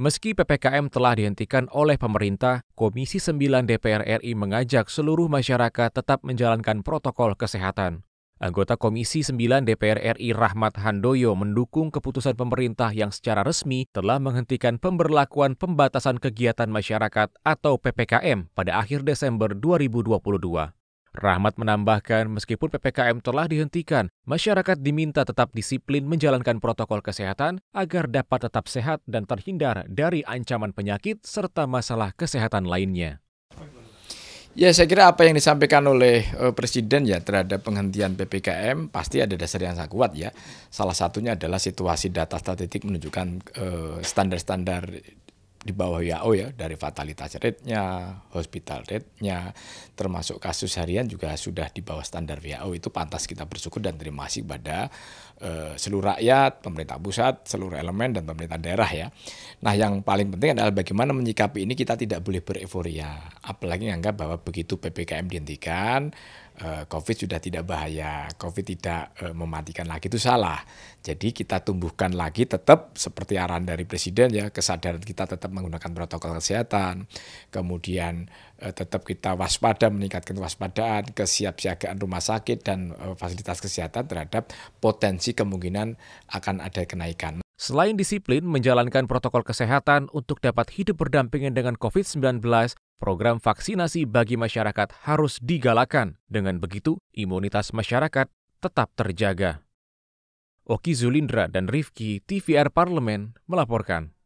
Meski PPKM telah dihentikan oleh pemerintah, Komisi 9 DPR RI mengajak seluruh masyarakat tetap menjalankan protokol kesehatan. Anggota Komisi 9 DPR RI Rahmat Handoyo mendukung keputusan pemerintah yang secara resmi telah menghentikan pemberlakuan pembatasan kegiatan masyarakat atau PPKM pada akhir Desember 2022. Rahmat menambahkan, meskipun PPKM telah dihentikan, masyarakat diminta tetap disiplin menjalankan protokol kesehatan agar dapat tetap sehat dan terhindar dari ancaman penyakit serta masalah kesehatan lainnya. Ya, saya kira apa yang disampaikan oleh eh, Presiden ya terhadap penghentian PPKM pasti ada dasar yang sangat kuat ya. Salah satunya adalah situasi data statistik menunjukkan eh, standar-standar eh, di bawah WHO ya dari fatalitas rate-nya, hospital rate-nya, termasuk kasus harian juga sudah di bawah standar WHO itu pantas kita bersyukur dan terima kasih pada uh, eh, seluruh rakyat, pemerintah pusat, seluruh elemen dan pemerintah daerah ya. Nah yang paling penting adalah bagaimana menyikapi ini kita tidak boleh bereforia, apalagi menganggap bahwa begitu ppkm dihentikan Eh, COVID sudah tidak bahaya, COVID tidak eh, mematikan lagi itu salah. Jadi kita tumbuhkan lagi tetap seperti arahan dari presiden ya kesadaran kita tetap menggunakan protokol kesehatan, kemudian eh, tetap kita waspada meningkatkan waspadaan, kesiapsiagaan rumah sakit dan fasilitas kesehatan terhadap potensi kemungkinan akan ada kenaikan. Selain disiplin menjalankan protokol kesehatan untuk dapat hidup berdampingan dengan COVID-19, program vaksinasi bagi masyarakat harus digalakan. Dengan begitu, imunitas masyarakat tetap terjaga. Oki Zulindra dan Rifki TVR Parlemen melaporkan.